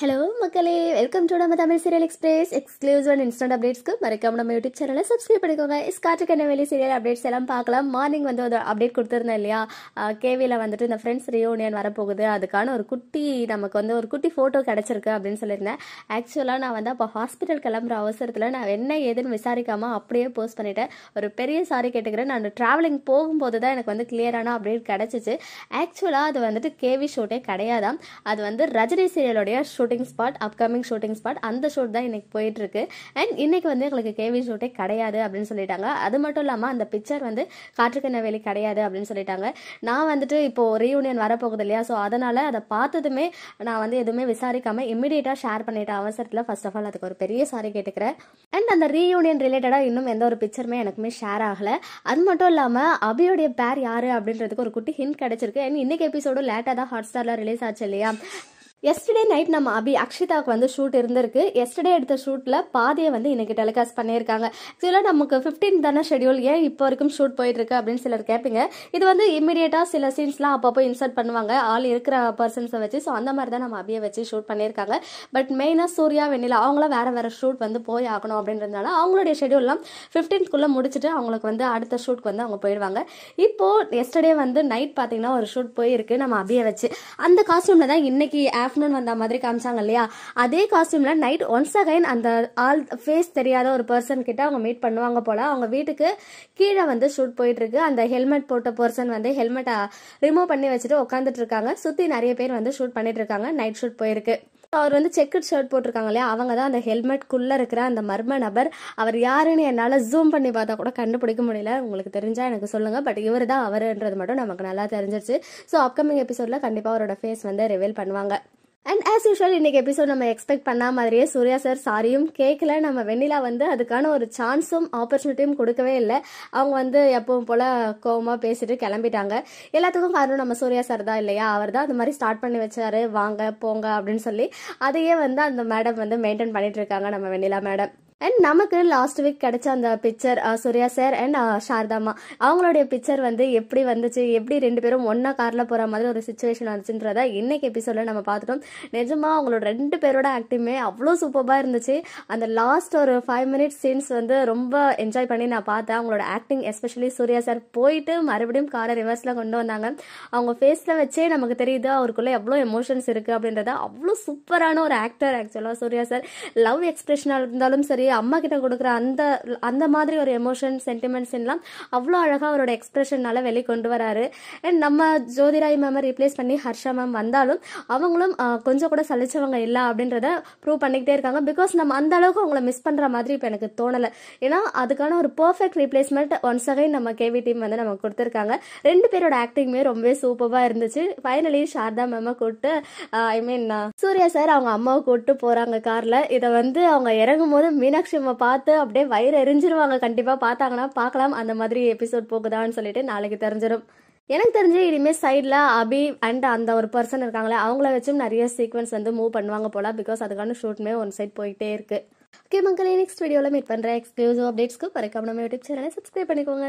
hello மக்களே welcome to நம்ம Tamil serial express exclusive and instant அப்டேட்ஸ்க்கு மறக்காம நம்ம யூடியூப் சேனலை சப்ஸ்கிரைப் பண்ணிக்கோங்க இஸ் காற்று கண்ணவெளி சீரியல் அப்டேட்ஸ் எல்லாம் பார்க்கலாம் மார்னிங் வந்து ஒரு அப்டேட் கொடுத்துருந்தேன் இல்லையா கேவியில் வந்துட்டு இந்த ஃப்ரெண்ட்ஸ் ரியூனியன் வரப்போகுது அதுக்கான ஒரு குட்டி நமக்கு வந்து ஒரு குட்டி ஃபோட்டோ கிடச்சிருக்கு அப்படின்னு சொல்லியிருந்தேன் ஆக்சுவலாக நான் வந்து அப்போ ஹாஸ்பிட்டல் கிளம்புற அவசரத்தில் நான் என்ன ஏதுன்னு விசாரிக்காமல் அப்படியே போஸ்ட் பண்ணிட்டேன் ஒரு பெரிய சாரி கேட்டுக்கிறேன் நான் ட்ராவலிங் போகும்போது தான் எனக்கு வந்து கிளியரான அப்டேட் கிடச்சிச்சு ஆக்சுவலாக அது வந்துட்டு கேவி ஷூட்டே கிடையாதான் அது வந்து ரஜினி சீரியலுடைய shoot shooting spot upcoming shooting spot அந்த ஷூட் தான் இன்னைக்கு போயிட்டு இருக்கு அண்ட் இன்னைக்கு வந்து எங்களுக்கு கேவி ஷூட்டே கிடையாது அப்படின்னு சொல்லிட்டாங்க அது மட்டும் இல்லாமல் அந்த பிக்சர் வந்து காற்றுக்கண்ண வேலி கிடையாது அப்படின்னு சொல்லிட்டாங்க நான் வந்துட்டு இப்போது ரீயூனியன் வரப்போகுது இல்லையா ஸோ அதனால் அதை பார்த்ததுமே நான் வந்து எதுவுமே விசாரிக்காமல் இமீடியட்டா ஷேர் பண்ணிட்ட அவசரத்தில் ஃபர்ஸ்ட் ஆஃப் ஆல் அதுக்கு ஒரு பெரிய சாரி கேட்டுக்கிறேன் அண்ட் அந்த ரீயூனியன் ரிலேட்டடாக இன்னும் எந்த ஒரு பிக்சருமே எனக்குமே ஷேர் ஆகலை அது மட்டும் இல்லாமல் அபியோடைய பேர் யார் அப்படின்றதுக்கு ஒரு குட்டி ஹிண்ட் கிடச்சிருக்கு அண்ட் இன்றைக்கி எபிசோடும் லேட்டாக தான் ஹாட் ஸ்டாரில் ரிலீஸ் ஆச்சு இல்லையா எஸ்டர்டே நைட் நம்ம அபி அக்ஷிதாவுக்கு வந்து ஷூட் இருந்திருக்கு எஸ்டர்டே எடுத்த ஷூட்டில் பாதியை வந்து இன்றைக்கி டெலிகாஸ்ட் பண்ணியிருக்காங்க ஆக்சுவலாக நமக்கு ஃபிஃப்டீன் தானே ஷெடியூல் ஏன் இப்போ வரைக்கும் ஷூட் போயிட்டுருக்கு அப்படின்னு சிலர் கேட்பீங்க இது வந்து இமீடியட்டாக சில சீன்ஸ்லாம் அப்பப்போ இன்சர்ட் பண்ணுவாங்க ஆள் இருக்கிற பர்சன்ஸை வச்சு ஸோ அந்த மாதிரி தான் நம்ம அபியை வச்சு ஷூட் பண்ணியிருக்காங்க பட் மெயினாக சூர்யா வெண்ணிலா அவங்களாம் வேறு வேறு ஷூட் வந்து போய் ஆகணும் அப்படின்றதுனால அவங்களுடைய ஷெடியூல்லாம் ஃபிஃப்டீன்த்குள்ளே முடிச்சுட்டு அவங்களுக்கு வந்து அடுத்த ஷூட்க்கு வந்து அவங்க போயிடுவாங்க இப்போது எஸ்டர்டே வந்து நைட் பார்த்தீங்கன்னா ஒரு ஷூட் போயிருக்கு நம்ம அபியை வச்சு அந்த காஸ்டியூமில் தான் இன்றைக்கி ஆஃப்டர்நூன் வந்த மாதிரி காமிச்சாங்க இல்லையா அதே காஸ்டியூம்ல நைட் ஒன்ஸ் அகைன் அந்த ஆல் ஃபேஸ் தெரியாத ஒரு பர்சன் கிட்ட அவங்க மீட் பண்ணுவாங்க போல் அவங்க வீட்டுக்கு கீழே வந்து ஷூட் போயிட்டுருக்கு அந்த ஹெல்மெட் போட்ட பர்சன் வந்து ஹெல்மெட்டை ரிமூவ் பண்ணி வச்சுட்டு உட்காந்துட்டு இருக்காங்க சுற்றி நிறைய பேர் வந்து ஷூட் பண்ணிட்டு இருக்காங்க நைட் ஷூட் போயிருக்கு அவர் வந்து செக்கட் ஷர்ட் போட்டிருக்காங்க இல்லையா அவங்க தான் அந்த ஹெல்மெட்குள்ளே இருக்கிற அந்த மர்ம நபர் அவர் யாருன்னு என்னால் ஜூம் பண்ணி பார்த்தா கூட கண்டுபிடிக்க முடியல உங்களுக்கு தெரிஞ்சால் எனக்கு சொல்லுங்க பட் இவர் தான் அவருன்றது மட்டும் நமக்கு நல்லா தெரிஞ்சிருச்சு ஸோ அப்கமிங் எபிசோடில் கண்டிப்பாக அவரோட ஃபேஸ் வந்து ரிவீல் பண்ணுவாங்க அண்ட் ஆஸ் யூஷுவல் இன்றைக்கி எபிசோட் நம்ம எக்ஸ்பெக்ட் பண்ண மாதிரியே சூர்யா சார் சாரியும் கேட்கல நம்ம வெண்ணிலா வந்து அதுக்கான ஒரு சான்ஸும் ஆப்பர்ச்சுனிட்டியும் கொடுக்கவே இல்லை அவங்க வந்து எப்பவும் போல் கோபமாக பேசிட்டு கிளம்பிட்டாங்க எல்லாத்துக்கும் காரணம் நம்ம சூர்யா சார் தான் இல்லையா அவர் தான் அந்த மாதிரி ஸ்டார்ட் பண்ணி வச்சாரு வாங்க போங்க அப்படின்னு சொல்லி அதையே வந்து அந்த மேடம் வந்து மெயின்டைன் பண்ணிட்டு இருக்காங்க நம்ம வெண்ணிலா மேடம் அண்ட் நமக்கு லாஸ்ட் வீக் கிடைச்ச அந்த picture Surya sir and Saradhamma அவங்களுடைய பிக்சர் வந்து எப்படி வந்துச்சு எப்படி ரெண்டு பேரும் ஒன்றா காரில் போகிற மாதிரி ஒரு சுச்சுவேஷன் வந்துச்சுன்றத இன்னைக்கு எபிசோட நம்ம பார்த்துட்டோம் நிஜமா அவங்களோட ரெண்டு பேரோட ஆக்டிங்குமே அவ்வளோ சூப்பராக இருந்துச்சு அந்த லாஸ்ட் ஒரு ஃபைவ் மினிட்ஸ் சீன்ஸ் வந்து ரொம்ப என்ஜாய் பண்ணி நான் பார்த்தேன் அவங்களோட ஆக்டிங் எஸ்பெஷலி சூர்யா சார் போயிட்டு மறுபடியும் காரை ரிவர்ஸில் கொண்டு வந்தாங்க அவங்க ஃபேஸில் வச்சே நமக்கு தெரியுது அவருக்குள்ளே எவ்வளோ எமோஷன்ஸ் இருக்குது அப்படின்றத அவ்வளோ சூப்பரான ஒரு ஆக்டர் ஆக்சுவலாக சூர்யா சார் லவ் எக்ஸ்பிரஷனாக இருந்தாலும் சரி அம்மா கிட்ட கொடுக்குற அந்த அந்த மாதிரி ஒரு எமோஷன் சென்டிமெண்ட்ஸ் எல்லாம் அவ்வளோ அழகாக அவரோட எக்ஸ்பிரஷனால வெளிக்கொண்டு வராரு அண்ட் நம்ம ஜோதிராய் மேமை ரீப்ளேஸ் பண்ணி ஹர்ஷா மேம் வந்தாலும் அவங்களும் கொஞ்சம் கூட சலிச்சவங்க இல்லை அப்படின்றத ப்ரூவ் பண்ணிக்கிட்டே இருக்காங்க பிகாஸ் நம்ம அந்த அளவுக்கு அவங்கள மிஸ் பண்ணுற மாதிரி இப்போ எனக்கு தோணலை ஏன்னா அதுக்கான ஒரு பர்ஃபெக்ட் ரீப்ளேஸ்மெண்ட் ஒன்ஸ் அகைன் நம்ம கேவி டீம் வந்து நமக்கு கொடுத்துருக்காங்க ரெண்டு பேரோட ஆக்டிங்குமே ரொம்பவே சூப்பராக இருந்துச்சு ஃபைனலி சாரதா மேமை கூப்பிட்டு ஐ மீன் சூர்யா சார் அவங்க அம்மாவை கூப்பிட்டு போகிறாங்க காரில் இதை வந்து அவங்க இறங்கும் போது மீனாட்சி அம்மா பார்த்து அப்படியே வயிறு எரிஞ்சிருவாங்க கண்டிப்பாக பார்த்தாங்கன்னா பார்க்கலாம் அந்த மாதிரி எபிசோட் போகுதான்னு சொல்லிட்டு நாளைக்கு தெரிஞ்சிடும் எனக்கு தெரிஞ்சு இனிமேல் சைடில் அபி அண்ட் அந்த ஒரு பர்சன் இருக்காங்களே அவங்கள வச்சும் நிறைய சீக்வன்ஸ் வந்து மூவ் பண்ணுவாங்க போல பிகாஸ் அதுக்கான ஷூட்மே ஒன் சைட் போயிட்டே இருக்கு ஓகே மக்களே நெக்ஸ்ட் வீடியோவில் மீட் பண்ணுற எக்ஸ்க்ளூசிவ் அப்டேட்ஸ்க்கு பறக்காம நம்ம யூடியூப் சேனலை சப்ஸ்கிரைப் பண்ணிக்கோங்க